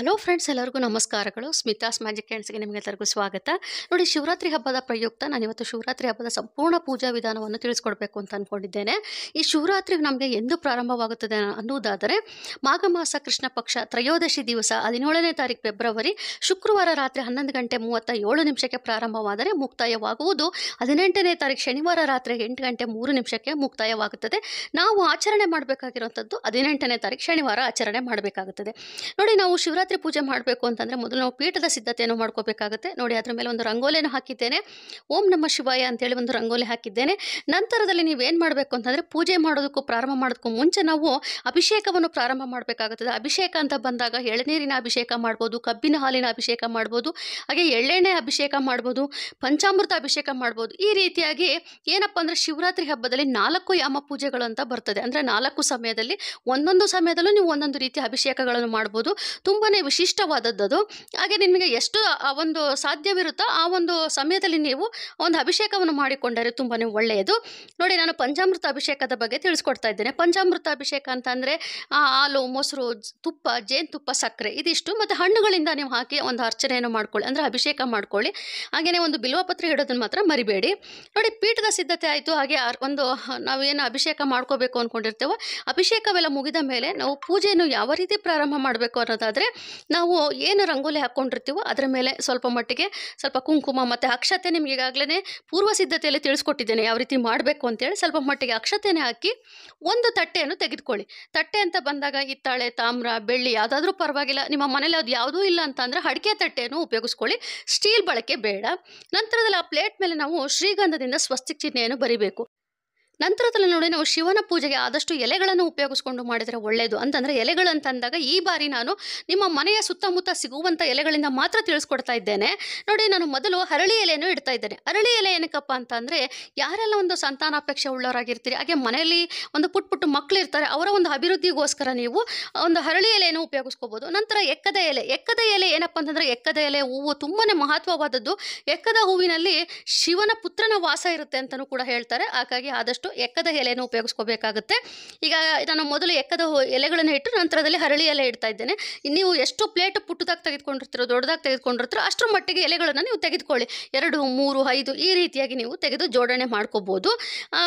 hello friends ಎಲ್ಲರಿಗೂ ನಮಸ್ಕಾರಗಳು Smitha's magic ನಿಮಗೆ ನಿಮಗೆಲ್ಲರಿಗೂ ಸ್ವಾಗತ ನೋಡಿ ಶಿವರಾತ್ರಿ ಹಬ್ಬದ ಪ್ರಯುಕ್ತ ನಾನು ಇವತ್ತು ಶಿವರಾತ್ರಿ ಹಬ್ಬದ ಸಂಪೂರ್ಣ ಪೂಜಾ ವಿಧಾನವನ್ನು ತಿಳಿಸ್ಕೊಡ್ಬೇಕು ಅಂತ ಅಂದ್ಕೊಂಡಿದ್ದೇನೆ ಈ ಶಿವರಾತ್ರಿ ನಮಗೆ ಎಂದು ಪ್ರಾರಂಭವಾಗುತ್ತದೆ ಅನ್ನುವುದಾದರೆ ಮಾಘ ಮಾಸ ಕೃಷ್ಣ ಪಕ್ಷ ತ್ರಯೋದಶಿ ದಿವಸ ಹದಿನೇಳನೇ ತಾರೀಕು ಫೆಬ್ರವರಿ ಶುಕ್ರವಾರ ರಾತ್ರಿ ಹನ್ನೊಂದು ಗಂಟೆ ಮೂವತ್ತ ಏಳು ನಿಮಿಷಕ್ಕೆ ಪ್ರಾರಂಭವಾದರೆ ಮುಕ್ತಾಯವಾಗುವುದು ಹದಿನೆಂಟನೇ ತಾರೀಕು ಶನಿವಾರ ರಾತ್ರಿ ಎಂಟು ಗಂಟೆ ಮೂರು ನಿಮಿಷಕ್ಕೆ ಮುಕ್ತಾಯವಾಗುತ್ತದೆ ನಾವು ಆಚರಣೆ ಮಾಡಬೇಕಾಗಿರುವಂಥದ್ದು ಹದಿನೆಂಟನೇ ತಾರೀಕು ಶನಿವಾರ ಆಚರಣೆ ಮಾಡಬೇಕಾಗುತ್ತದೆ ನೋಡಿ ನಾವು ಶಿವರಾತ್ರಿ ನವರಾತ್ರಿ ಪೂಜೆ ಮಾಡಬೇಕು ಅಂತಂದರೆ ಮೊದಲು ನಾವು ಪೀಠದ ಸಿದ್ಧತೆಯನ್ನು ಮಾಡ್ಕೋಬೇಕಾಗುತ್ತೆ ನೋಡಿ ಅದರ ಮೇಲೆ ಒಂದು ರಂಗೋಲಿಯನ್ನು ಹಾಕಿದ್ದೇನೆ ಓಂ ನಮ್ಮ ಶಿವಾಯ ಅಂತೇಳಿ ಒಂದು ರಂಗೋಲಿ ಹಾಕಿದ್ದೇನೆ ನಂತರದಲ್ಲಿ ನೀವೇನು ಮಾಡಬೇಕು ಅಂತಂದರೆ ಪೂಜೆ ಮಾಡೋದಕ್ಕೂ ಪ್ರಾರಂಭ ಮಾಡೋದಕ್ಕೂ ಮುಂಚೆ ನಾವು ಅಭಿಷೇಕವನ್ನು ಪ್ರಾರಂಭ ಮಾಡಬೇಕಾಗುತ್ತದೆ ಅಭಿಷೇಕ ಅಂತ ಬಂದಾಗ ಎಳನೀರಿನ ಅಭಿಷೇಕ ಮಾಡ್ಬೋದು ಕಬ್ಬಿನ ಹಾಲಿನ ಅಭಿಷೇಕ ಮಾಡ್ಬೋದು ಹಾಗೆ ಎಳ್ಳೆಣ್ಣೆ ಅಭಿಷೇಕ ಮಾಡ್ಬೋದು ಪಂಚಾಮೃತ ಅಭಿಷೇಕ ಮಾಡ್ಬೋದು ಈ ರೀತಿಯಾಗಿ ಏನಪ್ಪ ಅಂದರೆ ಶಿವರಾತ್ರಿ ಹಬ್ಬದಲ್ಲಿ ನಾಲ್ಕು ಯಾಮ ಪೂಜೆಗಳು ಅಂತ ಬರ್ತದೆ ಅಂದರೆ ನಾಲ್ಕು ಸಮಯದಲ್ಲಿ ಒಂದೊಂದು ಸಮಯದಲ್ಲೂ ನೀವು ಒಂದೊಂದು ರೀತಿಯ ಅಭಿಷೇಕಗಳನ್ನು ಮಾಡ್ಬೋದು ತುಂಬ ವಿಶಿಷ್ಟವಾದದ್ದು ಹಾಗೆ ನಿಮಗೆ ಎಷ್ಟು ಆ ಒಂದು ಸಾಧ್ಯವಿರುತ್ತೋ ಆ ಒಂದು ಸಮಯದಲ್ಲಿ ನೀವು ಒಂದು ಅಭಿಷೇಕವನ್ನು ಮಾಡಿಕೊಂಡರೆ ತುಂಬಾ ಒಳ್ಳೆಯದು ನೋಡಿ ನಾನು ಪಂಚಾಮೃತ ಅಭಿಷೇಕದ ಬಗ್ಗೆ ತಿಳಿಸ್ಕೊಡ್ತಾ ಇದ್ದೇನೆ ಪಂಚಾಮೃತ ಅಭಿಷೇಕ ಅಂತಂದರೆ ಹಾಲು ಮೊಸರು ತುಪ್ಪ ಜೇನುತುಪ್ಪ ಸಕ್ಕರೆ ಇದಿಷ್ಟು ಮತ್ತು ಹಣ್ಣುಗಳಿಂದ ನೀವು ಹಾಕಿ ಒಂದು ಅರ್ಚನೆಯನ್ನು ಮಾಡ್ಕೊಳ್ಳಿ ಅಂದರೆ ಅಭಿಷೇಕ ಮಾಡ್ಕೊಳ್ಳಿ ಹಾಗೆಯೇ ಒಂದು ಬಿಲ್ವಪತ್ರೆ ಹಿಡೋದನ್ನು ಮಾತ್ರ ಮರಿಬೇಡಿ ನೋಡಿ ಪೀಠದ ಸಿದ್ಧತೆ ಆಯಿತು ಹಾಗೆ ಒಂದು ನಾವೇನು ಅಭಿಷೇಕ ಮಾಡ್ಕೋಬೇಕು ಅಂದ್ಕೊಂಡಿರ್ತೇವೋ ಅಭಿಷೇಕವೆಲ್ಲ ಮುಗಿದ ಮೇಲೆ ನಾವು ಪೂಜೆಯನ್ನು ಯಾವ ರೀತಿ ಪ್ರಾರಂಭ ಮಾಡಬೇಕು ಅನ್ನೋದಾದರೆ ನಾವು ಏನು ರಂಗೋಲಿ ಹಾಕ್ಕೊಂಡಿರ್ತೀವೋ ಅದರ ಮೇಲೆ ಸ್ವಲ್ಪ ಮಟ್ಟಿಗೆ ಸ್ವಲ್ಪ ಕುಂಕುಮ ಮತ್ತು ಅಕ್ಷತೆ ನಿಮ್ಗೆ ಈಗಾಗಲೇ ಪೂರ್ವ ಸಿದ್ಧತೆಯಲ್ಲಿ ತಿಳಿಸ್ಕೊಟ್ಟಿದ್ದೇನೆ ಯಾವ ರೀತಿ ಮಾಡಬೇಕು ಅಂತೇಳಿ ಸ್ವಲ್ಪ ಮಟ್ಟಿಗೆ ಅಕ್ಷತೆನೇ ಹಾಕಿ ಒಂದು ತಟ್ಟೆಯನ್ನು ತೆಗೆದುಕೊಳ್ಳಿ ತಟ್ಟೆ ಅಂತ ಬಂದಾಗ ಹಿತ್ತಾಳೆ ತಾಮ್ರ ಬೆಳ್ಳಿ ಯಾವುದಾದ್ರೂ ಪರವಾಗಿಲ್ಲ ನಿಮ್ಮ ಮನೇಲಿ ಅದು ಯಾವುದೂ ಇಲ್ಲ ಅಂತ ಅಂದರೆ ಅಡಿಕೆ ತಟ್ಟೆಯನ್ನು ಉಪಯೋಗಿಸ್ಕೊಳ್ಳಿ ಸ್ಟೀಲ್ ಬಳಕೆ ಬೇಡ ನಂತರದಲ್ಲಿ ಆ ಪ್ಲೇಟ್ ಮೇಲೆ ನಾವು ಶ್ರೀಗಂಧದಿಂದ ಸ್ವಸ್ತಿಕ್ ಚಿಹ್ನೆಯನ್ನು ಬರಿಬೇಕು ನಂತರದಲ್ಲಿ ನೋಡಿ ನಾವು ಶಿವನ ಪೂಜೆಗೆ ಆದಷ್ಟು ಎಲೆಗಳನ್ನು ಉಪಯೋಗಿಸ್ಕೊಂಡು ಮಾಡಿದರೆ ಒಳ್ಳೆಯದು ಅಂತಂದರೆ ಎಲೆಗಳಂತಂದಾಗ ಈ ಬಾರಿ ನಾನು ನಿಮ್ಮ ಮನೆಯ ಸುತ್ತಮುತ್ತ ಸಿಗುವಂಥ ಎಲೆಗಳಿಂದ ಮಾತ್ರ ತಿಳಿಸ್ಕೊಡ್ತಾ ಇದ್ದೇನೆ ನೋಡಿ ನಾನು ಮೊದಲು ಹರಳಿ ಎಲೆಯನ್ನು ಇಡ್ತಾ ಇದ್ದೇನೆ ಹರಳಿ ಎಲೆ ಏನಕ್ಕಪ್ಪ ಅಂತ ಯಾರೆಲ್ಲ ಒಂದು ಸಂತಾನಾಪೇಕ್ಷೆ ಉಳ್ಳವರಾಗಿರ್ತೀರಿ ಹಾಗೆ ಮನೆಯಲ್ಲಿ ಒಂದು ಪುಟ್ ಪುಟ್ಟು ಮಕ್ಕಳಿರ್ತಾರೆ ಅವರ ಒಂದು ಅಭಿವೃದ್ಧಿಗೋಸ್ಕರ ನೀವು ಒಂದು ಹರಳಿ ಎಲೆಯನ್ನು ಉಪಯೋಗಿಸ್ಕೋಬೋದು ನಂತರ ಎಕ್ಕದ ಎಲೆ ಎಕ್ಕದ ಎಲೆ ಏನಪ್ಪ ಅಂತಂದರೆ ಎಕ್ಕದ ಎಲೆ ಹೂವು ತುಂಬಾ ಮಹತ್ವವಾದದ್ದು ಎಕ್ಕದ ಹೂವಿನಲ್ಲಿ ಶಿವನ ಪುತ್ರನ ವಾಸ ಇರುತ್ತೆ ಅಂತಲೂ ಕೂಡ ಹೇಳ್ತಾರೆ ಹಾಗಾಗಿ ಆದಷ್ಟು ಎಕ್ಕದ ಎಲೆಯನ್ನು ಉಪಯೋಗಿಸ್ಕೋಬೇಕಾಗುತ್ತೆ ಈಗ ನಾನು ಮೊದಲು ಎಕ್ಕದ ಎಲೆಗಳನ್ನು ಇಟ್ಟು ನಂತರದಲ್ಲಿ ಹರಳಿ ಎಲೆ ಇಡ್ತಾ ಇದ್ದೇನೆ ನೀವು ಎಷ್ಟು ಪ್ಲೇಟ್ ಪುಟ್ಟದಾಗ ತೆಗೆದುಕೊಂಡಿರ್ತೀರೋ ದೊಡ್ಡದಾಗಿ ತೆಗೆದುಕೊಂಡಿರ್ತೀರೋ ಅಷ್ಟರ ಮಟ್ಟಿಗೆ ಎಲೆಗಳನ್ನು ನೀವು ತೆಗೆದುಕೊಳ್ಳಿ ಎರಡು ಮೂರು ಐದು ಈ ರೀತಿಯಾಗಿ ನೀವು ತೆಗೆದು ಜೋಡಣೆ ಮಾಡ್ಕೋಬೋದು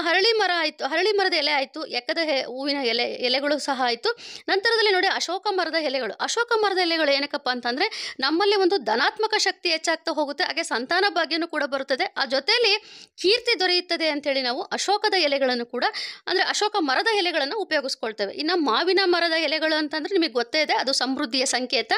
ಹರಳಿ ಮರ ಆಯಿತು ಹರಳಿ ಮರದ ಎಲೆ ಆಯಿತು ಎಕ್ಕದ ಹೂವಿನ ಎಲೆ ಎಲೆಗಳು ಸಹ ಆಯಿತು ನಂತರದಲ್ಲಿ ನೋಡಿ ಅಶೋಕ ಮರದ ಎಲೆಗಳು ಅಶೋಕ ಮರದ ಎಲೆಗಳು ಏನಕ್ಕಪ್ಪ ಅಂತಂದರೆ ನಮ್ಮಲ್ಲಿ ಒಂದು ಧನಾತ್ಮಕ ಶಕ್ತಿ ಹೆಚ್ಚಾಗ್ತಾ ಹೋಗುತ್ತೆ ಹಾಗೆ ಸಂತಾನ ಭಾಗ್ಯನೂ ಕೂಡ ಬರುತ್ತದೆ ಆ ಜೊತೆಯಲ್ಲಿ ಕೀರ್ತಿ ದೊರೆಯುತ್ತದೆ ಅಂತೇಳಿ ನಾವು ಅಶೋಕದ ಎಲೆ ಎಲೆಗಳನ್ನು ಕೂಡ ಅಂದರೆ ಅಶೋಕ ಮರದ ಎಲೆಗಳನ್ನು ಉಪಯೋಗಿಸ್ಕೊಳ್ತೇವೆ ಇನ್ನು ಮಾವಿನ ಮರದ ಎಲೆಗಳು ಅಂತಂದರೆ ನಿಮಗೆ ಗೊತ್ತೇ ಇದೆ ಅದು ಸಮೃದ್ಧಿಯ ಸಂಕೇತ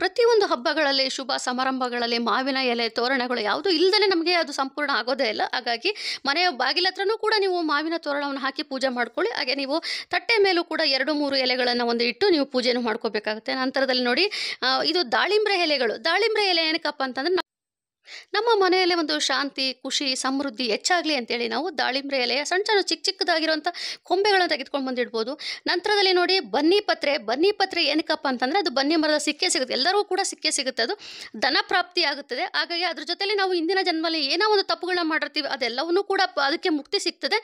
ಪ್ರತಿಯೊಂದು ಹಬ್ಬಗಳಲ್ಲಿ ಶುಭ ಸಮಾರಂಭಗಳಲ್ಲಿ ಮಾವಿನ ಎಲೆ ತೋರಣಗಳು ಯಾವುದು ಇಲ್ಲದೇ ನಮಗೆ ಅದು ಸಂಪೂರ್ಣ ಆಗೋದೇ ಇಲ್ಲ ಹಾಗಾಗಿ ಮನೆಯ ಬಾಗಿಲ ಹತ್ರನೂ ಕೂಡ ನೀವು ಮಾವಿನ ತೋರಣವನ್ನು ಹಾಕಿ ಪೂಜೆ ಮಾಡ್ಕೊಳ್ಳಿ ಹಾಗೆ ನೀವು ತಟ್ಟೆ ಮೇಲೂ ಕೂಡ ಎರಡು ಮೂರು ಎಲೆಗಳನ್ನು ಒಂದು ಇಟ್ಟು ನೀವು ಪೂಜೆಯನ್ನು ಮಾಡ್ಕೋಬೇಕಾಗುತ್ತೆ ನಂತರದಲ್ಲಿ ನೋಡಿ ಇದು ದಾಳಿಂಬ್ರೆ ಎಲೆಗಳು ದಾಳಿಂಬ್ರೆ ಎಲೆ ಏನಕ್ಕಪ್ಪ ಅಂತಂದ್ರೆ ನಮ್ಮ ಮನೆಯಲ್ಲಿ ಒಂದು ಶಾಂತಿ ಖುಷಿ ಸಮೃದ್ಧಿ ಹೆಚ್ಚಾಗಲಿ ಅಂತೇಳಿ ನಾವು ದಾಳಿಂಬೆ ಎಲೆಯ ಸಣ್ಣ ಸಣ್ಣ ಚಿಕ್ಕ ಚಿಕ್ಕದಾಗಿರುವಂಥ ಕೊಂಬೆಗಳನ್ನು ತೆಗೆದುಕೊಂಡು ಬಂದಿಡ್ಬೋದು ನಂತರದಲ್ಲಿ ನೋಡಿ ಬನ್ನಿ ಪತ್ರೆ ಬನ್ನಿ ಪತ್ರೆ ಏನಕ್ಕಪ್ಪ ಅಂತಂದರೆ ಅದು ಬನ್ನಿ ಮರದ ಸಿಕ್ಕೆ ಸಿಗುತ್ತೆ ಎಲ್ಲರಿಗೂ ಕೂಡ ಸಿಕ್ಕೆ ಸಿಗುತ್ತೆ ಅದು ಧನ ಪ್ರಾಪ್ತಿ ಆಗುತ್ತದೆ ಹಾಗಾಗಿ ಅದ್ರ ಜೊತೆಲಿ ನಾವು ಇಂದಿನ ಜನ್ಮಲ್ಲಿ ಏನೋ ಒಂದು ತಪ್ಪುಗಳನ್ನ ಮಾಡಿರ್ತೀವಿ ಅದೆಲ್ಲವನ್ನೂ ಕೂಡ ಅದಕ್ಕೆ ಮುಕ್ತಿ ಸಿಗ್ತದೆ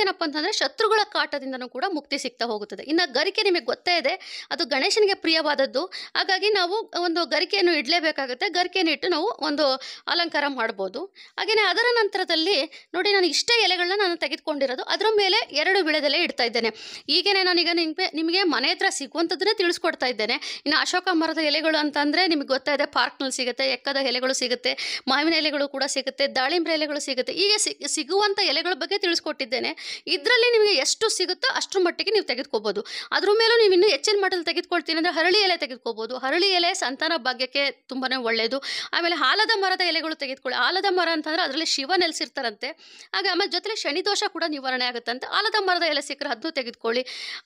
ಏನಪ್ಪ ಅಂತಂದರೆ ಶತ್ರುಗಳ ಕಾಟದಿಂದನೂ ಕೂಡ ಮುಕ್ತಿ ಸಿಗ್ತಾ ಹೋಗುತ್ತದೆ ಇನ್ನು ಗರಿಕೆ ನಿಮಗೆ ಗೊತ್ತೇ ಇದೆ ಅದು ಗಣೇಶನಿಗೆ ಪ್ರಿಯವಾದದ್ದು ಹಾಗಾಗಿ ನಾವು ಒಂದು ಗರಿಕೆಯನ್ನು ಇಡಲೇಬೇಕಾಗುತ್ತೆ ಗರಿಕೆಯನ್ನು ಇಟ್ಟು ನಾವು ಒಂದು ಅಲಂಕಾರ ಮಾಡ್ಬೋದು ಹಾಗೆಯೇ ಅದರ ನಂತರದಲ್ಲಿ ನೋಡಿ ನಾನು ಇಷ್ಟೇ ಎಲೆಗಳನ್ನ ನಾನು ತೆಗೆದುಕೊಂಡಿರೋದು ಅದರ ಮೇಲೆ ಎರಡು ವಿಳೆದೆಲೆ ಇಡ್ತಾ ಇದ್ದೇನೆ ಈಗೇನೆ ನಾನೀಗ ನಿಮಗೆ ನಿಮಗೆ ಮನೆ ಹತ್ರ ಸಿಗುವಂಥದ್ದನ್ನೇ ತಿಳಿಸ್ಕೊಡ್ತಾ ಇದ್ದೇನೆ ಇನ್ನು ಅಶೋಕ ಮರದ ಎಲೆಗಳು ಅಂತಂದರೆ ನಿಮಗೆ ಗೊತ್ತಾ ಇದೆ ಪಾರ್ಕ್ನಲ್ಲಿ ಸಿಗುತ್ತೆ ಎಕ್ಕದ ಎಲೆಗಳು ಸಿಗುತ್ತೆ ಮಾವಿನ ಎಲೆಗಳು ಕೂಡ ಸಿಗುತ್ತೆ ದಾಳಿಂಬೆ ಎಲೆಗಳು ಸಿಗುತ್ತೆ ಹೀಗೆ ಸಿಗುವಂಥ ಎಲೆಗಳ ಬಗ್ಗೆ ತಿಳಿಸ್ಕೊಟ್ಟಿದ್ದೆ ಕೊಟ್ಟಿದ್ದೇನೆ ಇದರಲ್ಲಿ ನಿಮಗೆ ಎಷ್ಟು ಸಿಗುತ್ತೋ ಅಷ್ಟರ ಮಟ್ಟಿಗೆ ನೀವು ತೆಗೆದುಕೋಬೋದು ಅದ್ರ ಮೇಲೂ ನೀವು ಇನ್ನೂ ಹೆಚ್ಚಿನ ಮಟ್ಟದಲ್ಲಿ ತೆಗೆದುಕೊಳ್ತೀನಿ ಅಂದರೆ ಹರಳಿ ಎಲೆ ತೆಗೆದುಕೋಬೋದು ಹರಳಿ ಎಲೆ ಸಂತಾನ ಭಾಗ್ಯಕ್ಕೆ ತುಂಬಾ ಒಳ್ಳೆಯದು ಆಮೇಲೆ ಆಲದ ಮರದ ಎಲೆಗಳು ತೆಗೆದುಕೊಳ್ಳಿ ಆಲದ ಮರ ಅಂತಂದರೆ ಅದರಲ್ಲಿ ಶಿವ ನೆಲೆಸಿರ್ತಾರಂತೆ ಹಾಗೆ ಆಮೇಲೆ ಜೊತೆಲಿ ಶನಿ ದೋಷ ಕೂಡ ನಿವಾರಣೆ ಆಗುತ್ತಂತೆ ಆಲದ ಮರದ ಎಲೆ ಸಿಕ್ಕರೆ ಅದನ್ನು ತೆಗೆದುಕೊಳ್ಳಿ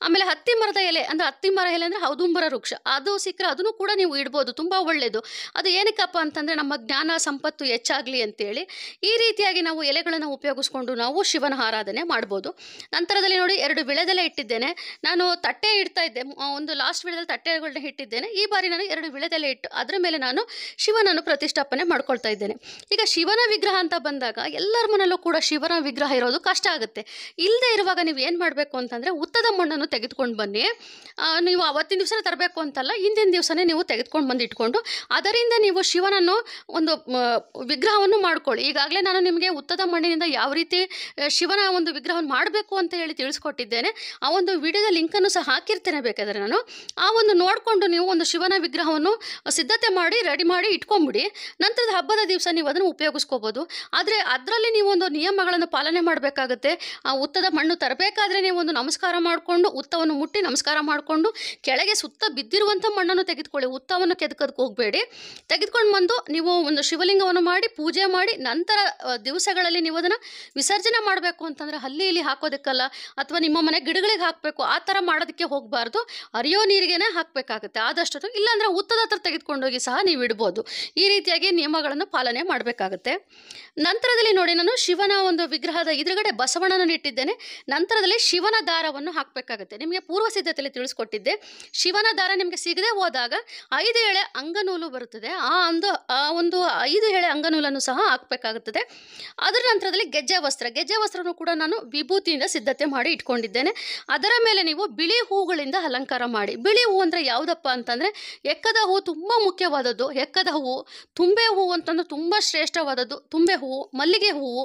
ಆಮೇಲೆ ಹತ್ತಿ ಮರದ ಎಲೆ ಅಂದರೆ ಹತ್ತಿ ಮರ ಎಲೆ ಅಂದರೆ ಹೌದುಂಬರ ವೃಕ್ಷ ಅದು ಸಿಕ್ಕರೆ ಅದನ್ನು ಕೂಡ ನೀವು ಇಡ್ಬೋದು ತುಂಬ ಒಳ್ಳೆಯದು ಅದು ಏನಕ್ಕಪ್ಪ ಅಂತಂದರೆ ನಮ್ಮ ಜ್ಞಾನ ಸಂಪತ್ತು ಹೆಚ್ಚಾಗಲಿ ಅಂತೇಳಿ ಈ ರೀತಿಯಾಗಿ ನಾವು ಎಲೆಗಳನ್ನು ಉಪಯೋಗಿಸ್ಕೊಂಡು ನಾವು ಶಿವನ ಆರಾಧನೆ ಅದನ್ನೇ ಮಾಡ್ಬೋದು ನಂತರದಲ್ಲಿ ನೋಡಿ ಎರಡು ವಿಳೆದೆಲೆ ಇಟ್ಟಿದ್ದೇನೆ ನಾನು ತಟ್ಟೆ ಇಡ್ತಾ ಇದ್ದೆ ಒಂದು ಲಾಸ್ಟ್ ವಿಳೆದಲ್ಲಿ ತಟ್ಟೆಗಳನ್ನ ಇಟ್ಟಿದ್ದೇನೆ ಈ ಬಾರಿ ನಾನು ಎರಡು ವಿಳೆದೆಲೆ ಇಟ್ಟು ಅದರ ಮೇಲೆ ನಾನು ಶಿವನನ್ನು ಪ್ರತಿಷ್ಠಾಪನೆ ಮಾಡ್ಕೊಳ್ತಾ ಇದ್ದೇನೆ ಈಗ ಶಿವನ ವಿಗ್ರಹ ಅಂತ ಬಂದಾಗ ಎಲ್ಲರ ಮನೆಯಲ್ಲೂ ಕೂಡ ಶಿವನ ವಿಗ್ರಹ ಇರೋದು ಕಷ್ಟ ಆಗುತ್ತೆ ಇಲ್ಲದೆ ಇರುವಾಗ ನೀವು ಏನು ಮಾಡಬೇಕು ಅಂತಂದರೆ ಉತ್ತದ ಮಣ್ಣನ್ನು ತೆಗೆದುಕೊಂಡು ಬನ್ನಿ ನೀವು ಅವತ್ತಿನ ದಿವಸನೇ ತರಬೇಕು ಅಂತಲ್ಲ ಹಿಂದಿನ ದಿವಸನೇ ನೀವು ತೆಗೆದುಕೊಂಡು ಬಂದು ಇಟ್ಕೊಂಡು ಅದರಿಂದ ನೀವು ಶಿವನನ್ನು ಒಂದು ವಿಗ್ರಹವನ್ನು ಮಾಡ್ಕೊಳ್ಳಿ ಈಗಾಗಲೇ ನಾನು ನಿಮಗೆ ಉತ್ತದ ಮಣ್ಣಿನಿಂದ ಯಾವ ರೀತಿ ಶಿವನ ಒಂದು ವಿಗ್ರಹವನ್ನು ಮಾಡಬೇಕು ಅಂತ ಹೇಳಿ ತಿಳಿಸ್ಕೊಟ್ಟಿದ್ದೇನೆ ಆ ಒಂದು ವಿಡಿಯೋದ ಲಿಂಕನ್ನು ಸಹ ಹಾಕಿರ್ತೇನೆ ಬೇಕಾದರೆ ನಾನು ಆ ಒಂದು ನೋಡಿಕೊಂಡು ನೀವು ಒಂದು ಶಿವನ ವಿಗ್ರಹವನ್ನು ಸಿದ್ಧತೆ ಮಾಡಿ ರೆಡಿ ಮಾಡಿ ಇಟ್ಕೊಂಬಿಡಿ ನಂತರದ ಹಬ್ಬದ ದಿವಸ ನೀವು ಅದನ್ನು ಉಪಯೋಗಿಸ್ಕೋಬೋದು ಆದರೆ ಅದರಲ್ಲಿ ನೀವು ಒಂದು ನಿಯಮಗಳನ್ನು ಪಾಲನೆ ಮಾಡಬೇಕಾಗುತ್ತೆ ಆ ಉತ್ತದ ಮಣ್ಣು ತರಬೇಕಾದ್ರೆ ನೀವು ಒಂದು ನಮಸ್ಕಾರ ಮಾಡಿಕೊಂಡು ಉತ್ತವನ್ನು ಮುಟ್ಟಿ ನಮಸ್ಕಾರ ಮಾಡಿಕೊಂಡು ಕೆಳಗೆ ಸುತ್ತ ಬಿದ್ದಿರುವಂಥ ಮಣ್ಣನ್ನು ತೆಗೆದುಕೊಳ್ಳಿ ಉತ್ತವನ್ನು ಕೆದಕೋದಕ್ಕೆ ಹೋಗಬೇಡಿ ತೆಗೆದುಕೊಂಡು ಬಂದು ನೀವು ಒಂದು ಶಿವಲಿಂಗವನ್ನು ಮಾಡಿ ಪೂಜೆ ಮಾಡಿ ನಂತರ ದಿವಸಗಳಲ್ಲಿ ನೀವು ಅದನ್ನು ವಿಸರ್ಜನೆ ಮಾಡಬೇಕು ಅಂತ ಅಂದ್ರೆ ಅಲ್ಲಿ ಇಲ್ಲಿ ಹಾಕೋದಕ್ಕಲ್ಲ ಅಥವಾ ನಿಮ್ಮ ಮನೆ ಗಿಡಗಳಿಗೆ ಹಾಕಬೇಕು ಆ ಥರ ಮಾಡೋದಕ್ಕೆ ಹೋಗಬಾರ್ದು ಅರಿಯೋ ನೀರಿಗೇನೆ ಹಾಕಬೇಕಾಗುತ್ತೆ ಆದಷ್ಟು ಇಲ್ಲಾಂದ್ರೆ ಉತ್ತದ ಹತ್ರ ತೆಗೆದುಕೊಂಡೋಗಿ ಸಹ ನೀವು ಇಡ್ಬೋದು ಈ ರೀತಿಯಾಗಿ ನಿಯಮಗಳನ್ನು ಪಾಲನೆ ಮಾಡಬೇಕಾಗುತ್ತೆ ನಂತರದಲ್ಲಿ ನೋಡಿ ನಾನು ಶಿವನ ಒಂದು ವಿಗ್ರಹದ ಎದುರುಗಡೆ ಬಸವಣ್ಣನ ಇಟ್ಟಿದ್ದೇನೆ ನಂತರದಲ್ಲಿ ಶಿವನ ದಾರವನ್ನು ಹಾಕಬೇಕಾಗುತ್ತೆ ನಿಮಗೆ ಪೂರ್ವ ಸಿದ್ಧತೆಯಲ್ಲಿ ತಿಳಿಸ್ಕೊಟ್ಟಿದ್ದೆ ಶಿವನ ದಾರ ನಿಮಗೆ ಸಿಗದೆ ಹೋದಾಗ ಐದು ಎಳೆ ಅಂಗನೂಲು ಬರುತ್ತದೆ ಆ ಒಂದು ಆ ಒಂದು ಐದು ಎಳೆ ಅಂಗನೂಲನ್ನು ಸಹ ಹಾಕಬೇಕಾಗುತ್ತದೆ ಅದರ ನಂತರದಲ್ಲಿ ಗೆಜ್ಜೆ ವಸ್ತ್ರ ಗೆಜ್ಜೆ ವಸ್ತ್ರನೂ ಕೂಡ ನಾನು ವಿಭೂತಿಯಿಂದ ಸಿದ್ಧತೆ ಮಾಡಿ ಇಟ್ಕೊಂಡಿದ್ದೇನೆ ಅದರ ಮೇಲೆ ನೀವು ಬಿಳಿ ಹೂಗಳಿಂದ ಅಲಂಕಾರ ಮಾಡಿ ಬಿಳಿ ಹೂವು ಅಂದರೆ ಯಾವುದಪ್ಪ ಅಂತಂದರೆ ಎಕ್ಕದ ಹೂ ತುಂಬ ಮುಖ್ಯವಾದದ್ದು ಎಕ್ಕದ ಹೂವು ತುಂಬೆ ಹೂವು ಅಂತಂದ್ರೆ ತುಂಬ ಶ್ರೇಷ್ಠವಾದದ್ದು ತುಂಬೆ ಹೂವು ಮಲ್ಲಿಗೆ ಹೂವು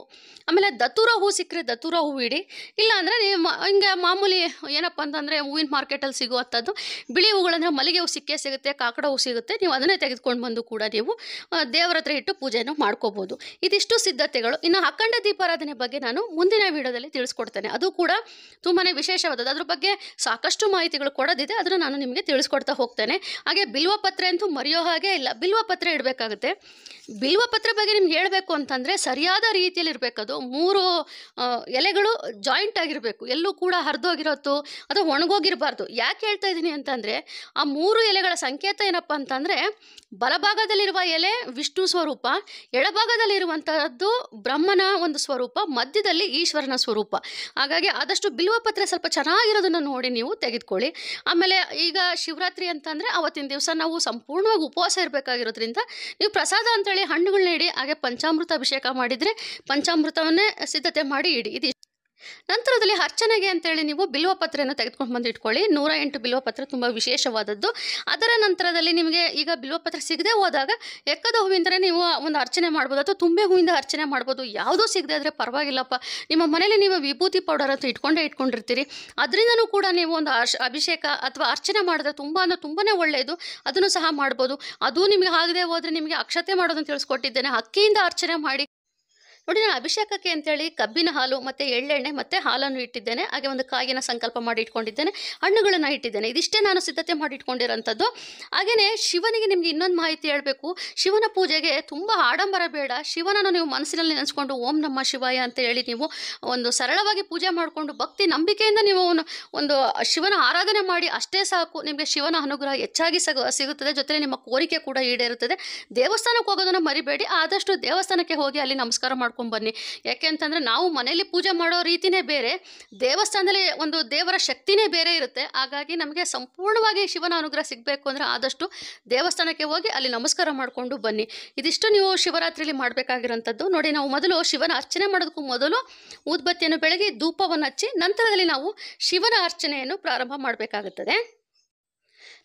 ಆಮೇಲೆ ದತ್ತೂರ ಹೂ ಸಿಕ್ಕರೆ ದತ್ತೂರ ಹೂ ಇಡಿ ಇಲ್ಲಾಂದರೆ ನೀವು ಹಿಂಗೆ ಮಾಮೂಲಿ ಏನಪ್ಪ ಅಂತಂದರೆ ಹೂವಿನ ಮಾರ್ಕೆಟಲ್ಲಿ ಸಿಗುವಂಥದ್ದು ಬಿಳಿ ಹೂಗಳಂದ್ರೆ ಮಲ್ಲಿಗೆ ಹೂ ಸಿಕ್ಕೇ ಸಿಗುತ್ತೆ ಕಾಕಡ ಹೂ ಸಿಗುತ್ತೆ ನೀವು ಅದನ್ನೇ ತೆಗೆದುಕೊಂಡು ಬಂದು ಕೂಡ ನೀವು ದೇವರ ಹತ್ರ ಇಟ್ಟು ಪೂಜೆಯನ್ನು ಮಾಡ್ಕೋಬೋದು ಇದಿಷ್ಟು ಸಿದ್ಧತೆಗಳು ಇನ್ನು ಅಖಂಡ ದೀಪಾರಾಧನೆ ಬಗ್ಗೆ ನಾನು ಮುಂದಿನ ವಿಡಿಯೋ ವಿಡಿಯೋದಲ್ಲಿ ತಿಳಿಸ್ಕೊಡ್ತೇನೆ ಅದು ಕೂಡ ತುಂಬಾ ವಿಶೇಷವಾದದ್ದು ಅದ್ರ ಬಗ್ಗೆ ಸಾಕಷ್ಟು ಮಾಹಿತಿಗಳು ಕೊಡೋದಿದೆ ಅದನ್ನು ನಾನು ನಿಮಗೆ ತಿಳಿಸ್ಕೊಡ್ತಾ ಹೋಗ್ತೇನೆ ಹಾಗೆ ಬಿಲ್ವ ಪತ್ರೆ ಅಂತೂ ಮರೆಯೋ ಹಾಗೆ ಇಲ್ಲ ಬಿಲ್ವ ಪತ್ರೆ ಇಡಬೇಕಾಗುತ್ತೆ ಬಿಲ್ವ ಪತ್ರ ಬಗ್ಗೆ ನಿಮ್ಗೆ ಹೇಳಬೇಕು ಅಂತಂದರೆ ಸರಿಯಾದ ರೀತಿಯಲ್ಲಿ ಇರಬೇಕದು ಮೂರು ಎಲೆಗಳು ಜಾಯಿಂಟ್ ಆಗಿರಬೇಕು ಎಲ್ಲೂ ಕೂಡ ಹರಿದೋಗಿರೋದು ಅಥವಾ ಒಣಗೋಗಿರಬಾರ್ದು ಯಾಕೆ ಹೇಳ್ತಾ ಇದ್ದೀನಿ ಅಂತಂದರೆ ಆ ಮೂರು ಎಲೆಗಳ ಸಂಕೇತ ಏನಪ್ಪ ಅಂತಂದರೆ ಬಲಭಾಗದಲ್ಲಿರುವ ಎಲೆ ವಿಷ್ಣು ಸ್ವರೂಪ ಎಡಭಾಗದಲ್ಲಿರುವಂತಹದ್ದು ಬ್ರಹ್ಮನ ಒಂದು ಸ್ವರೂಪ ಮಧ್ಯದಲ್ಲಿ ಈಶ್ವರನ ಸ್ವರೂಪ ಹಾಗಾಗಿ ಆದಷ್ಟು ಬಿಲ್ವ ಪತ್ರೆ ಸ್ವಲ್ಪ ಚೆನ್ನಾಗಿರೋದನ್ನು ನೋಡಿ ನೀವು ತೆಗೆದುಕೊಳ್ಳಿ ಆಮೇಲೆ ಈಗ ಶಿವರಾತ್ರಿ ಅಂತ ಅಂದರೆ ಅವತ್ತಿನ ದಿವಸ ನಾವು ಸಂಪೂರ್ಣವಾಗಿ ಉಪವಾಸ ಇರಬೇಕಾಗಿರೋದ್ರಿಂದ ನೀವು ಪ್ರಸಾದ ಅಂತೇಳಿ ಹಣ್ಣುಗಳನ್ನ ಇಡಿ ಹಾಗೆ ಪಂಚಾಮೃತ ಅಭಿಷೇಕ ಮಾಡಿದರೆ ಪಂಚಾಮೃತವನ್ನೇ ಸಿದ್ಧತೆ ಮಾಡಿ ಇಡಿ ಇದು ನಂತರದಲ್ಲಿ ಅರ್ಚನೆಗೆ ಅಂತೇಳಿ ನೀವು ಬಿಲ್ವ ಪತ್ರೆಯನ್ನು ತೆಗೆದುಕೊಂಡು ಬಂದು ಇಟ್ಕೊಳ್ಳಿ ನೂರ ಎಂಟು ಬಿಲ್ವ ಪತ್ರ ತುಂಬ ವಿಶೇಷವಾದದ್ದು ಅದರ ನಂತರದಲ್ಲಿ ನಿಮಗೆ ಈಗ ಬಿಲ್ವ ಪತ್ರ ಸಿಗದೆ ಹೋದಾಗ ಎಕ್ಕದ ಹೂವಿಂದಲೇ ನೀವು ಒಂದು ಅರ್ಚನೆ ಮಾಡ್ಬೋದು ಅಥವಾ ತುಂಬೆ ಹೂವಿಂದ ಅರ್ಚನೆ ಮಾಡ್ಬೋದು ಯಾವುದೂ ಸಿಗದೆ ಆದರೆ ಪರವಾಗಿಲ್ಲಪ್ಪ ನಿಮ್ಮ ಮನೇಲಿ ನೀವು ವಿಭೂತಿ ಪೌಡರ್ ಅಂತ ಇಟ್ಕೊಂಡೇ ಇಟ್ಕೊಂಡಿರ್ತೀರಿ ಅದರಿಂದನೂ ಕೂಡ ನೀವು ಒಂದು ಅಭಿಷೇಕ ಅಥವಾ ಅರ್ಚನೆ ಮಾಡಿದ್ರೆ ತುಂಬ ಅಂದರೆ ತುಂಬಾ ಒಳ್ಳೆಯದು ಅದನ್ನು ಸಹ ಮಾಡ್ಬೋದು ಅದು ನಿಮಗೆ ಆಗದೆ ಹೋದರೆ ನಿಮಗೆ ಅಕ್ಷತೆ ಮಾಡೋದನ್ನು ತಿಳಿಸ್ಕೊಟ್ಟಿದ್ದೇನೆ ಅಕ್ಕಿಯಿಂದ ಅರ್ಚನೆ ಮಾಡಿ ನೋಡಿ ನಾನು ಅಭಿಷೇಕಕ್ಕೆ ಅಂತೇಳಿ ಕಬ್ಬಿನ ಹಾಲು ಮತ್ತು ಎಳ್ಳೆಣ್ಣೆ ಮತ್ತು ಹಾಲನ್ನು ಇಟ್ಟಿದ್ದೇನೆ ಹಾಗೆ ಒಂದು ಕಾಯಿನ ಸಂಕಲ್ಪ ಮಾಡಿ ಇಟ್ಕೊಂಡಿದ್ದೇನೆ ಹಣ್ಣುಗಳನ್ನು ಇಟ್ಟಿದ್ದೇನೆ ಇದಿಷ್ಟೇ ನಾನು ಸಿದ್ಧತೆ ಮಾಡಿಟ್ಕೊಂಡಿರೋಂಥದ್ದು ಹಾಗೆಯೇ ಶಿವನಿಗೆ ನಿಮಗೆ ಇನ್ನೊಂದು ಮಾಹಿತಿ ಹೇಳಬೇಕು ಶಿವನ ಪೂಜೆಗೆ ತುಂಬ ಆಡಂಬರ ಬೇಡ ಶಿವನನ್ನು ನೀವು ಮನಸ್ಸಿನಲ್ಲಿ ನೆನೆಸ್ಕೊಂಡು ಓಂ ನಮ್ಮ ಶಿವಾಯ ಅಂತ ಹೇಳಿ ನೀವು ಒಂದು ಸರಳವಾಗಿ ಪೂಜೆ ಮಾಡಿಕೊಂಡು ಭಕ್ತಿ ನಂಬಿಕೆಯಿಂದ ನೀವು ಒಂದು ಶಿವನ ಆರಾಧನೆ ಮಾಡಿ ಅಷ್ಟೇ ಸಾಕು ನಿಮಗೆ ಶಿವನ ಅನುಗ್ರಹ ಹೆಚ್ಚಾಗಿ ಸಿಗುತ್ತದೆ ಜೊತೆಗೆ ನಿಮ್ಮ ಕೋರಿಕೆ ಕೂಡ ಈಡೇರುತ್ತದೆ ದೇವಸ್ಥಾನಕ್ಕೆ ಹೋಗೋದನ್ನು ಮರಿಬೇಡಿ ಆದಷ್ಟು ದೇವಸ್ಥಾನಕ್ಕೆ ಹೋಗಿ ಅಲ್ಲಿ ನಮಸ್ಕಾರ ಮಾಡಿ ಬನ್ನಿ ಯಾಕೆ ಅಂತಂದರೆ ನಾವು ಮನೆಯಲ್ಲಿ ಪೂಜೆ ಮಾಡೋ ರೀತಿನೇ ಬೇರೆ ದೇವಸ್ಥಾನದಲ್ಲಿ ಒಂದು ದೇವರ ಶಕ್ತಿನೇ ಬೇರೆ ಇರುತ್ತೆ ಹಾಗಾಗಿ ನಮಗೆ ಸಂಪೂರ್ಣವಾಗಿ ಶಿವನ ಅನುಗ್ರಹ ಸಿಗಬೇಕು ಅಂದರೆ ಆದಷ್ಟು ದೇವಸ್ಥಾನಕ್ಕೆ ಹೋಗಿ ಅಲ್ಲಿ ನಮಸ್ಕಾರ ಮಾಡಿಕೊಂಡು ಬನ್ನಿ ಇದಿಷ್ಟು ನೀವು ಶಿವರಾತ್ರಿಯಲ್ಲಿ ಮಾಡಬೇಕಾಗಿರೋಂಥದ್ದು ನೋಡಿ ನಾವು ಮೊದಲು ಶಿವನ ಅರ್ಚನೆ ಮಾಡೋದಕ್ಕೂ ಮೊದಲು ಊದ್ಬತ್ತಿಯನ್ನು ಬೆಳಗ್ಗೆ ಧೂಪವನ್ನು ಹಚ್ಚಿ ನಂತರದಲ್ಲಿ ನಾವು ಶಿವನ ಅರ್ಚನೆಯನ್ನು ಪ್ರಾರಂಭ ಮಾಡಬೇಕಾಗುತ್ತದೆ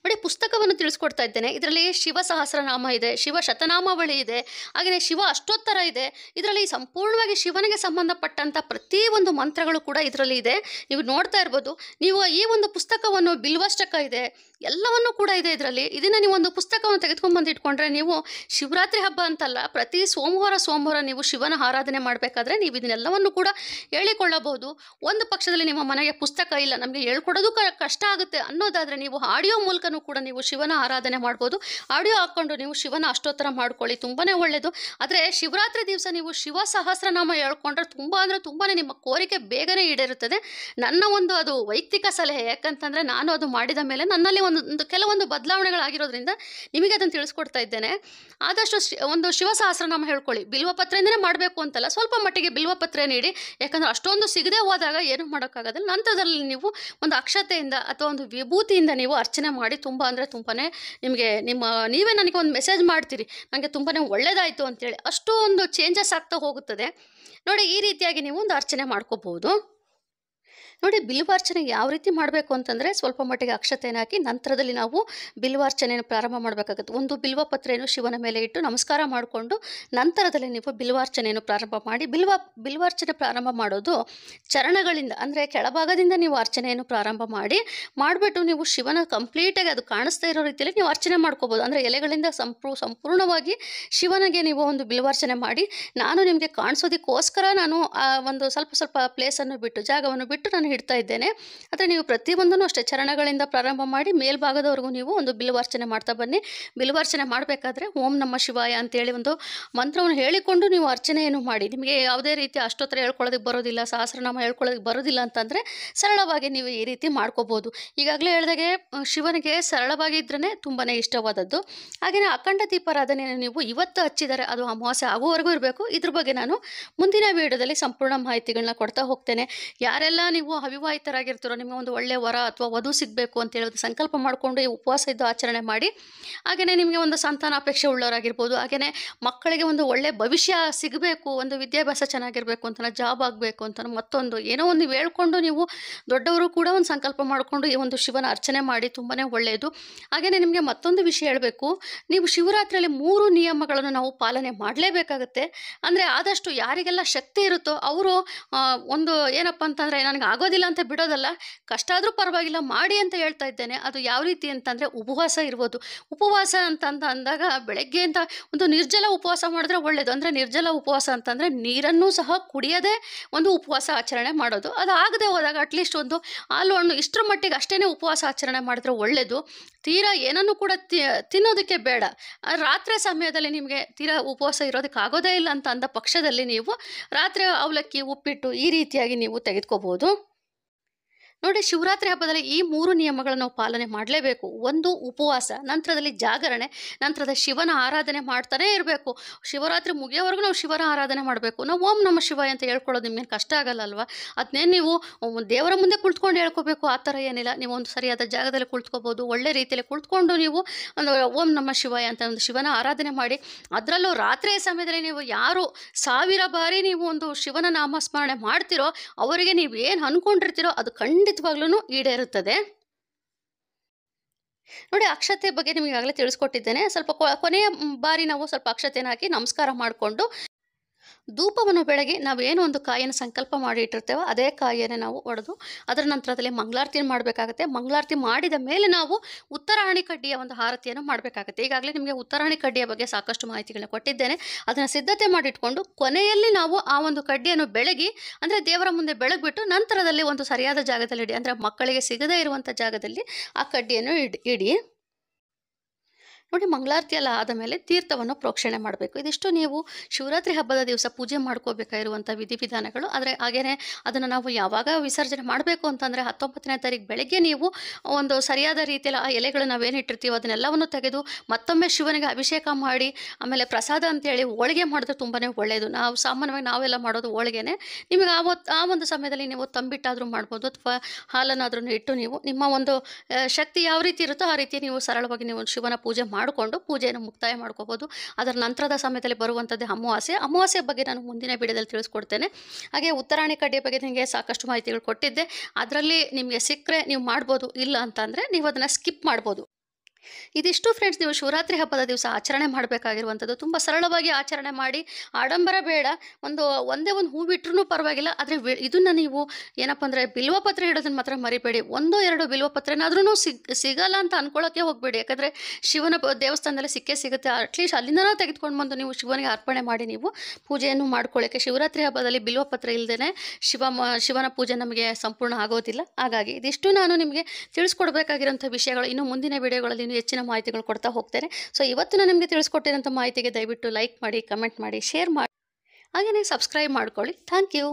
ನೋಡಿ ಪುಸ್ತಕವನ್ನು ತಿಳಿಸ್ಕೊಡ್ತಾ ಇದ್ದೇನೆ ಇದರಲ್ಲಿ ಶಿವ ಸಹಸ್ರನಾಮ ಇದೆ ಶಿವ ಶತನಾಮಾವಳಿ ಇದೆ ಹಾಗೆಯೇ ಶಿವ ಅಷ್ಟೋತ್ತರ ಇದೆ ಇದರಲ್ಲಿ ಸಂಪೂರ್ಣವಾಗಿ ಶಿವನಿಗೆ ಸಂಬಂಧಪಟ್ಟಂಥ ಪ್ರತಿಯೊಂದು ಮಂತ್ರಗಳು ಕೂಡ ಇದರಲ್ಲಿ ಇದೆ ನೀವು ನೋಡ್ತಾ ಇರ್ಬೋದು ನೀವು ಈ ಒಂದು ಪುಸ್ತಕವನ್ನು ಬಿಲ್ವಷ್ಟಕ ಇದೆ ಎಲ್ಲವನ್ನೂ ಕೂಡ ಇದೆ ಇದರಲ್ಲಿ ಇದನ್ನು ನೀವು ಒಂದು ಪುಸ್ತಕವನ್ನು ತೆಗೆದುಕೊಂಡ್ಬಂದು ಇಟ್ಕೊಂಡ್ರೆ ನೀವು ಶಿವರಾತ್ರಿ ಹಬ್ಬ ಅಂತಲ್ಲ ಪ್ರತಿ ಸೋಮವಾರ ಸೋಮವಾರ ನೀವು ಶಿವನ ಆರಾಧನೆ ಮಾಡಬೇಕಾದ್ರೆ ನೀವು ಇದನ್ನೆಲ್ಲವನ್ನು ಕೂಡ ಹೇಳಿಕೊಳ್ಳಬಹುದು ಒಂದು ಪಕ್ಷದಲ್ಲಿ ನಿಮ್ಮ ಮನೆಗೆ ಪುಸ್ತಕ ಇಲ್ಲ ನಮಗೆ ಹೇಳ್ಕೊಡೋದು ಕಷ್ಟ ಆಗುತ್ತೆ ಅನ್ನೋದಾದರೆ ನೀವು ಆಡಿಯೋ ಮೂಲಕ ಕೂಡ ನೀವು ಶಿವನ ಆರಾಧನೆ ಮಾಡ್ಬೋದು ಆಡಿಯೋ ಹಾಕ್ಕೊಂಡು ನೀವು ಶಿವನ ಅಷ್ಟೋತ್ತರ ಮಾಡ್ಕೊಳ್ಳಿ ತುಂಬಾ ಒಳ್ಳೆಯದು ಆದರೆ ಶಿವರಾತ್ರಿ ದಿವಸ ನೀವು ಶಿವ ಸಹಸ್ರನಾಮ ಹೇಳ್ಕೊಂಡ್ರೆ ತುಂಬ ಅಂದರೆ ತುಂಬಾ ನಿಮ್ಮ ಕೋರಿಕೆ ಬೇಗನೆ ಈಡೇರುತ್ತದೆ ನನ್ನ ಒಂದು ಅದು ವೈಯಕ್ತಿಕ ಸಲಹೆ ಯಾಕಂತಂದರೆ ನಾನು ಅದು ಮಾಡಿದ ಮೇಲೆ ನನ್ನಲ್ಲಿ ಒಂದು ಕೆಲವೊಂದು ಬದಲಾವಣೆಗಳಾಗಿರೋದ್ರಿಂದ ನಿಮಗೆ ಅದನ್ನು ತಿಳಿಸ್ಕೊಡ್ತಾ ಇದ್ದೇನೆ ಆದಷ್ಟು ಒಂದು ಶಿವ ಸಹಸ್ರನಾಮ ಹೇಳ್ಕೊಳ್ಳಿ ಬಿಲ್ವಪತ್ರೆಯಿಂದನೇ ಮಾಡಬೇಕು ಅಂತಲ್ಲ ಸ್ವಲ್ಪ ಮಟ್ಟಿಗೆ ಬಿಲ್ವಪತ್ರ ನೀಡಿ ಯಾಕಂದರೆ ಅಷ್ಟೊಂದು ಸಿಗದೆ ಹೋದಾಗ ಏನು ಮಾಡೋಕ್ಕಾಗೋದಿಲ್ಲ ನಂತರದಲ್ಲಿ ನೀವು ಒಂದು ಅಕ್ಷತೆಯಿಂದ ಅಥವಾ ಒಂದು ವಿಭೂತಿಯಿಂದ ನೀವು ಅರ್ಚನೆ ಮಾಡಿ ತುಂಬ ಅಂದರೆ ತುಂಬಾ ನಿಮಗೆ ನಿಮ್ಮ ನೀವೇ ನನಗೆ ಒಂದು ಮೆಸೇಜ್ ಮಾಡ್ತೀರಿ ನನಗೆ ತುಂಬಾ ಒಳ್ಳೆಯದಾಯಿತು ಅಂತೇಳಿ ಅಷ್ಟು ಒಂದು ಚೇಂಜಸ್ ಆಗ್ತಾ ಹೋಗುತ್ತದೆ ನೋಡಿ ಈ ರೀತಿಯಾಗಿ ನೀವು ಒಂದು ಅರ್ಚನೆ ಮಾಡ್ಕೋಬೋದು ನೋಡಿ ಬಿಲ್ವಾರ್ಚನೆ ಯಾವ ರೀತಿ ಮಾಡಬೇಕು ಅಂತಂದರೆ ಸ್ವಲ್ಪ ಮಟ್ಟಿಗೆ ಅಕ್ಷತೆಯನ್ನು ಹಾಕಿ ನಂತರದಲ್ಲಿ ನಾವು ಬಿಲ್ವಾರ್ಚನೆಯನ್ನು ಪ್ರಾರಂಭ ಮಾಡಬೇಕಾಗುತ್ತೆ ಒಂದು ಬಿಲ್ವ ಪತ್ರೆಯನ್ನು ಶಿವನ ಮೇಲೆ ಇಟ್ಟು ನಮಸ್ಕಾರ ಮಾಡಿಕೊಂಡು ನಂತರದಲ್ಲಿ ನೀವು ಬಿಲ್ವಾರ್ಚನೆಯನ್ನು ಪ್ರಾರಂಭ ಮಾಡಿ ಬಿಲ್ವ ಬಿಲ್ವಾರ್ಚನೆ ಪ್ರಾರಂಭ ಮಾಡೋದು ಚರಣಗಳಿಂದ ಅಂದರೆ ಕೆಳಭಾಗದಿಂದ ನೀವು ಅರ್ಚನೆಯನ್ನು ಪ್ರಾರಂಭ ಮಾಡಿ ಮಾಡಿಬಿಟ್ಟು ನೀವು ಶಿವನ ಕಂಪ್ಲೀಟಾಗಿ ಅದು ಕಾಣಿಸ್ತಾ ಇರೋ ರೀತಿಯಲ್ಲಿ ನೀವು ಅರ್ಚನೆ ಮಾಡ್ಕೋಬೋದು ಅಂದರೆ ಎಲೆಗಳಿಂದ ಸಂಪೂ ಸಂಪೂರ್ಣವಾಗಿ ಶಿವನಿಗೆ ನೀವು ಒಂದು ಬಿಲ್ವಾರ್ಚನೆ ಮಾಡಿ ನಾನು ನಿಮಗೆ ಕಾಣಿಸೋದಕ್ಕೋಸ್ಕರ ನಾನು ಒಂದು ಸ್ವಲ್ಪ ಸ್ವಲ್ಪ ಪ್ಲೇಸನ್ನು ಬಿಟ್ಟು ಜಾಗವನ್ನು ಬಿಟ್ಟು ನಾನು ಹಿಡ್ತಾ ಇದ್ದೇನೆ ಆದರೆ ನೀವು ಪ್ರತಿಯೊಂದನ್ನು ಅಷ್ಟೇ ಚರಣಗಳಿಂದ ಪ್ರಾರಂಭ ಮಾಡಿ ಮೇಲ್ಭಾಗದವರೆಗೂ ನೀವು ಒಂದು ಬಿಲ್ವಾರ್ಚನೆ ಮಾಡ್ತಾ ಬನ್ನಿ ಬಿಲ್ವಾರ್ಚನೆ ಮಾಡಬೇಕಾದ್ರೆ ಓಂ ನಮ್ಮ ಶಿವಾಯ ಅಂತೇಳಿ ಒಂದು ಮಂತ್ರವನ್ನು ಹೇಳಿಕೊಂಡು ನೀವು ಅರ್ಚನೆಯನ್ನು ಮಾಡಿ ನಿಮಗೆ ಯಾವುದೇ ರೀತಿ ಅಷ್ಟೋತ್ತರ ಹೇಳ್ಕೊಳ್ಳೋದಕ್ಕೆ ಬರೋದಿಲ್ಲ ಸಹಸ್ರನಾಮ ಹೇಳ್ಕೊಳ್ಳೋದಕ್ಕೆ ಬರೋದಿಲ್ಲ ಅಂತಂದರೆ ಸರಳವಾಗಿ ನೀವು ಈ ರೀತಿ ಮಾಡ್ಕೋಬೋದು ಈಗಾಗಲೇ ಹೇಳಿದಾಗೆ ಶಿವನಿಗೆ ಸರಳವಾಗಿ ಇದ್ರೆ ತುಂಬಾ ಇಷ್ಟವಾದದ್ದು ಹಾಗೆಯೇ ಅಖಂಡ ದೀಪಾರಾಧನೆಯನ್ನು ನೀವು ಇವತ್ತು ಹಚ್ಚಿದರೆ ಅದು ಅಮಾವಾಸ್ಯೆ ಆಗುವವರೆಗೂ ಇರಬೇಕು ಇದ್ರ ಬಗ್ಗೆ ನಾನು ಮುಂದಿನ ವಿಡಿಯೋದಲ್ಲಿ ಸಂಪೂರ್ಣ ಮಾಹಿತಿಗಳನ್ನ ಕೊಡ್ತಾ ಹೋಗ್ತೇನೆ ಯಾರೆಲ್ಲ ನೀವು ಅವಿವಾಹಿತರಾಗಿರ್ತೀರೋ ನಿಮಗೆ ಒಂದು ಒಳ್ಳೆಯ ವರ ಅಥವಾ ವಧು ಸಿಗಬೇಕು ಅಂತ ಹೇಳೋದು ಸಂಕಲ್ಪ ಮಾಡಿಕೊಂಡು ಈ ಉಪವಾಸ ಇದ್ದು ಆಚರಣೆ ಮಾಡಿ ಹಾಗೆಯೇ ನಿಮಗೆ ಒಂದು ಸಂತಾನ ಅಪೇಕ್ಷೆ ಉಳ್ಳವರಾಗಿರ್ಬೋದು ಹಾಗೆಯೇ ಮಕ್ಕಳಿಗೆ ಒಂದು ಒಳ್ಳೆಯ ಭವಿಷ್ಯ ಸಿಗಬೇಕು ಒಂದು ವಿದ್ಯಾಭ್ಯಾಸ ಚೆನ್ನಾಗಿರಬೇಕು ಅಂತ ಜಾಬ್ ಆಗಬೇಕು ಅಂತ ಮತ್ತೊಂದು ಏನೋ ಒಂದು ಹೇಳ್ಕೊಂಡು ನೀವು ದೊಡ್ಡವರು ಕೂಡ ಒಂದು ಸಂಕಲ್ಪ ಮಾಡಿಕೊಂಡು ಈ ಒಂದು ಶಿವನ ಅರ್ಚನೆ ಮಾಡಿ ತುಂಬಾ ಒಳ್ಳೆಯದು ಹಾಗೆಯೇ ನಿಮಗೆ ಮತ್ತೊಂದು ವಿಷಯ ಹೇಳಬೇಕು ನೀವು ಶಿವರಾತ್ರಿಯಲ್ಲಿ ಮೂರು ನಿಯಮಗಳನ್ನು ನಾವು ಪಾಲನೆ ಮಾಡಲೇಬೇಕಾಗುತ್ತೆ ಅಂದರೆ ಆದಷ್ಟು ಯಾರಿಗೆಲ್ಲ ಶಕ್ತಿ ಇರುತ್ತೋ ಅವರು ಒಂದು ಏನಪ್ಪ ಅಂತಂದರೆ ನನಗೆ ಆಗೋದು ಇಲ್ಲ ಅಂತ ಬಿಡೋದಲ್ಲ ಕಷ್ಟ ಆದರೂ ಪರವಾಗಿಲ್ಲ ಮಾಡಿ ಅಂತ ಹೇಳ್ತಾ ಇದ್ದೇನೆ ಅದು ಯಾವ ರೀತಿ ಅಂತಂದರೆ ಉಪವಾಸ ಇರ್ಬೋದು ಉಪವಾಸ ಅಂತ ಅಂದಾಗ ಬೆಳಗ್ಗೆ ಅಂತ ಒಂದು ನಿರ್ಜಲ ಉಪವಾಸ ಮಾಡಿದ್ರೆ ಒಳ್ಳೆಯದು ಅಂದರೆ ನಿರ್ಜಲ ಉಪವಾಸ ಅಂತಂದರೆ ನೀರನ್ನು ಸಹ ಕುಡಿಯದೆ ಒಂದು ಉಪವಾಸ ಆಚರಣೆ ಮಾಡೋದು ಅದು ಆಗದೆ ಹೋದಾಗ ಅಟ್ಲೀಸ್ಟ್ ಒಂದು ಹಾಲು ಹಣ್ಣು ಇಷ್ಟರ ಮಟ್ಟಿಗೆ ಅಷ್ಟೇ ಉಪವಾಸ ಆಚರಣೆ ಮಾಡಿದ್ರೆ ಒಳ್ಳೆಯದು ತೀರಾ ಏನನ್ನು ಕೂಡ ತಿನ್ನೋದಕ್ಕೆ ಬೇಡ ರಾತ್ರಿ ಸಮಯದಲ್ಲಿ ನಿಮಗೆ ತೀರಾ ಉಪವಾಸ ಇರೋದಕ್ಕೆ ಆಗೋದೇ ಇಲ್ಲ ಅಂತ ಅಂದ ಪಕ್ಷದಲ್ಲಿ ನೀವು ರಾತ್ರಿ ಅವಲಕ್ಕಿ ಉಪ್ಪಿಟ್ಟು ಈ ರೀತಿಯಾಗಿ ನೀವು ತೆಗೆದುಕೋಬೋದು ನೋಡಿ ಶಿವರಾತ್ರಿ ಹಬ್ಬದಲ್ಲಿ ಈ ಮೂರು ನಿಯಮಗಳನ್ನು ನಾವು ಪಾಲನೆ ಮಾಡಲೇಬೇಕು ಒಂದು ಉಪವಾಸ ನಂತರದಲ್ಲಿ ಜಾಗರಣೆ ನಂತರದ ಶಿವನ ಆರಾಧನೆ ಮಾಡ್ತಾನೆ ಇರಬೇಕು ಶಿವರಾತ್ರಿ ಮುಗಿಯೋವರೆಗೂ ನಾವು ಶಿವನ ಆರಾಧನೆ ಮಾಡಬೇಕು ನಾವು ಓಂ ನಮ್ಮ ಶಿವ ಅಂತ ಹೇಳ್ಕೊಳ್ಳೋದು ನಿಮಗೇನು ಕಷ್ಟ ಆಗಲ್ಲ ಅಲ್ವಾ ಅದನ್ನೇನು ನೀವು ದೇವರ ಮುಂದೆ ಕುಳಿತುಕೊಂಡು ಹೇಳ್ಕೋಬೇಕು ಆ ಥರ ಏನಿಲ್ಲ ನೀವು ಒಂದು ಸರಿಯಾದ ಜಾಗದಲ್ಲಿ ಕುಳಿತುಕೋಬೋದು ಒಳ್ಳೆ ರೀತಿಯಲ್ಲಿ ಕುಳಿತುಕೊಂಡು ನೀವು ಒಂದು ಓಂ ನಮ್ಮ ಶಿವಾಯ ಅಂತ ಒಂದು ಶಿವನ ಆರಾಧನೆ ಮಾಡಿ ಅದರಲ್ಲೂ ರಾತ್ರಿಯ ಸಮಯದಲ್ಲಿ ನೀವು ಯಾರು ಸಾವಿರ ಬಾರಿ ನೀವು ಒಂದು ಶಿವನ ನಾಮಸ್ಮರಣೆ ಮಾಡ್ತಿರೋ ಅವರಿಗೆ ನೀವು ಏನು ಅಂದ್ಕೊಂಡಿರ್ತೀರೋ ಅದು ಖಂಡಿತ ಖಂಡಿತವಾಗ್ಲೂ ಈಡೇರುತ್ತದೆ ನೋಡಿ ಅಕ್ಷತೆ ಬಗ್ಗೆ ನಿಮಗೆ ಆಗಲೇ ತಿಳಿಸ್ಕೊಟ್ಟಿದ್ದೇನೆ ಸ್ವಲ್ಪ ಕೊನೆಯ ಬಾರಿ ನಾವು ಸ್ವಲ್ಪ ಅಕ್ಷತೆನ ಹಾಕಿ ನಮಸ್ಕಾರ ಮಾಡಿಕೊಂಡು ಧೂಪವನ್ನು ಬೆಳಗ್ಗೆ ನಾವು ಏನು ಒಂದು ಕಾಯಿಯನ್ನು ಸಂಕಲ್ಪ ಮಾಡಿ ಇಟ್ಟಿರ್ತೇವೋ ಅದೇ ಕಾಯಿಯನ್ನು ನಾವು ಒಡೆದು ಅದರ ನಂತರದಲ್ಲಿ ಮಂಗಳಾರತಿಯನ್ನು ಮಾಡಬೇಕಾಗುತ್ತೆ ಮಂಗಳಾರತಿ ಮಾಡಿದ ಮೇಲೆ ನಾವು ಉತ್ತರಾಣಿ ಕಡ್ಡಿಯ ಒಂದು ಆರತಿಯನ್ನು ಮಾಡಬೇಕಾಗುತ್ತೆ ಈಗಾಗಲೇ ನಿಮಗೆ ಉತ್ತರಾಣಿ ಕಡ್ಡಿಯ ಬಗ್ಗೆ ಸಾಕಷ್ಟು ಮಾಹಿತಿಗಳನ್ನ ಕೊಟ್ಟಿದ್ದೇನೆ ಅದನ್ನು ಸಿದ್ಧತೆ ಮಾಡಿಟ್ಕೊಂಡು ಕೊನೆಯಲ್ಲಿ ನಾವು ಆ ಒಂದು ಕಡ್ಡಿಯನ್ನು ಬೆಳಗಿ ಅಂದರೆ ದೇವರ ಮುಂದೆ ಬೆಳಗ್ಬಿಟ್ಟು ನಂತರದಲ್ಲಿ ಒಂದು ಸರಿಯಾದ ಜಾಗದಲ್ಲಿ ಇಡಿ ಅಂದರೆ ಮಕ್ಕಳಿಗೆ ಸಿಗದೇ ಇರುವಂಥ ಜಾಗದಲ್ಲಿ ಆ ಕಡ್ಡಿಯನ್ನು ಇಡಿ ನೋಡಿ ಮಂಗಳಾರತಿ ಎಲ್ಲ ಆದ ಮೇಲೆ ತೀರ್ಥವನ್ನು ಪ್ರೋಕ್ಷಣೆ ಮಾಡಬೇಕು ಇದಿಷ್ಟು ನೀವು ಶಿವರಾತ್ರಿ ಹಬ್ಬದ ದಿವಸ ಪೂಜೆ ಮಾಡ್ಕೋಬೇಕಾಗಿರುವಂಥ ವಿಧಿವಿಧಾನಗಳು ಆದರೆ ಹಾಗೆಯೇ ಅದನ್ನು ನಾವು ಯಾವಾಗ ವಿಸರ್ಜನೆ ಮಾಡಬೇಕು ಅಂತಂದರೆ ಹತ್ತೊಂಬತ್ತನೇ ತಾರೀಕು ಬೆಳಗ್ಗೆ ನೀವು ಒಂದು ಸರಿಯಾದ ರೀತಿಯಲ್ಲಿ ಆ ಎಲೆಗಳು ನಾವೇನಿಟ್ಟಿರ್ತೀವೋ ಅದನ್ನೆಲ್ಲವನ್ನು ತೆಗೆದು ಮತ್ತೊಮ್ಮೆ ಶಿವನಿಗೆ ಅಭಿಷೇಕ ಮಾಡಿ ಆಮೇಲೆ ಪ್ರಸಾದ ಅಂತೇಳಿ ಹೋಳಿಗೆ ಮಾಡಿದ್ರೆ ತುಂಬಾ ಒಳ್ಳೆಯದು ನಾವು ಸಾಮಾನ್ಯವಾಗಿ ನಾವೆಲ್ಲ ಮಾಡೋದು ಹೋಳಿಗೆನೇ ನಿಮಗೆ ಆ ಆ ಒಂದು ಸಮಯದಲ್ಲಿ ನೀವು ತಂಬಿಟ್ಟಾದರೂ ಮಾಡ್ಬೋದು ಅಥವಾ ಹಾಲನ್ನಾದ್ರೂ ಇಟ್ಟು ನೀವು ನಿಮ್ಮ ಒಂದು ಶಕ್ತಿ ಯಾವ ರೀತಿ ಇರುತ್ತೋ ಆ ರೀತಿ ನೀವು ಸರಳವಾಗಿ ನೀವು ಶಿವನ ಪೂಜೆ ಮಾಡಿ ಮಾಡಿಕೊಂಡು ಪೂಜೆಯನ್ನು ಮುಕ್ತಾಯ ಮಾಡ್ಕೋಬೋದು ಅದರ ನಂತರದ ಸಮಯದಲ್ಲಿ ಬರುವಂಥದ್ದೇ ಅಮಾವಾಸ್ಯೆ ಅಮಾವಾಸ್ಯೆ ಬಗ್ಗೆ ನಾನು ಮುಂದಿನ ವಿಡಿಯೋದಲ್ಲಿ ತಿಳಿಸ್ಕೊಡ್ತೇನೆ ಹಾಗೆ ಉತ್ತರಾಣಿ ಕಡ್ಡಿ ಬಗ್ಗೆ ನಿಮಗೆ ಸಾಕಷ್ಟು ಮಾಹಿತಿಗಳು ಕೊಟ್ಟಿದ್ದೆ ಅದರಲ್ಲಿ ನಿಮಗೆ ಸಿಕ್ಕರೆ ನೀವು ಮಾಡ್ಬೋದು ಇಲ್ಲ ಅಂತಂದರೆ ನೀವು ಅದನ್ನು ಸ್ಕಿಪ್ ಮಾಡ್ಬೋದು ಇದಿಷ್ಟು ಫ್ರೆಂಡ್ಸ್ ನೀವು ಶಿವರಾತ್ರಿ ಹಬ್ಬದ ದಿವಸ ಆಚರಣೆ ಮಾಡಬೇಕಾಗಿರುವಂಥದ್ದು ತುಂಬ ಸರಳವಾಗಿ ಆಚರಣೆ ಮಾಡಿ ಆಡಂಬರ ಬೇಡ ಒಂದು ಒಂದೇ ಒಂದು ಹೂ ಬಿಟ್ಟರೂ ಪರವಾಗಿಲ್ಲ ಆದರೆ ಇದನ್ನು ನೀವು ಏನಪ್ಪ ಅಂದರೆ ಬಿಲ್ವ ಪತ್ರೆ ಇಡೋದನ್ನು ಮಾತ್ರ ಮರಿಬೇಡಿ ಒಂದು ಎರಡು ಬಿಲ್ವ ಸಿಗ್ ಸಿಗಲ್ಲ ಅಂತ ಅನ್ಕೊಳ್ಳೋಕ್ಕೆ ಹೋಗಬೇಡಿ ಯಾಕಂದರೆ ಶಿವನ ದೇವಸ್ಥಾನದಲ್ಲಿ ಸಿಕ್ಕೇ ಸಿಗುತ್ತೆ ಅಟ್ಲೀಸ್ಟ್ ಅಲ್ಲಿಂದನೂ ತೆಗೆದುಕೊಂಡು ಬಂದು ನೀವು ಶಿವನಿಗೆ ಅರ್ಪಣೆ ಮಾಡಿ ನೀವು ಪೂಜೆಯನ್ನು ಮಾಡ್ಕೊಳ್ಳೋಕ್ಕೆ ಶಿವರಾತ್ರಿ ಹಬ್ಬದಲ್ಲಿ ಬಿಲ್ವ ಪತ್ರ ಇಲ್ಲದೇ ಶಿವ ಶಿವನ ಪೂಜೆ ನಮಗೆ ಸಂಪೂರ್ಣ ಆಗೋದಿಲ್ಲ ಹಾಗಾಗಿ ಇದಿಷ್ಟು ನಾನು ನಿಮಗೆ ತಿಳಿಸ್ಕೊಡ್ಬೇಕಾಗಿರೋಂಥ ವಿಷಯಗಳು ಇನ್ನು ಮುಂದಿನ ವಿಡಿಯೋಗಳಲ್ಲಿ ಇನ್ನೂ ಹೆಚ್ಚಿನ ಮಾಹಿತಿಗಳು ಕೊಡ್ತಾ ಹೋಗ್ತಾರೆ ಸೊ ಇವತ್ತು ನಾನು ನಿಮಗೆ ತಿಳಿಸ್ಕೊಟ್ಟಿರೋಂಥ ಮಾಹಿತಿಗೆ ದಯವಿಟ್ಟು ಲೈಕ್ ಮಾಡಿ ಕಮೆಂಟ್ ಮಾಡಿ ಶೇರ್ ಮಾಡಿ ಹಾಗೇನೇ ಸಬ್ಸ್ಕ್ರೈಬ್ ಮಾಡ್ಕೊಳ್ಳಿ ಥ್ಯಾಂಕ್ ಯು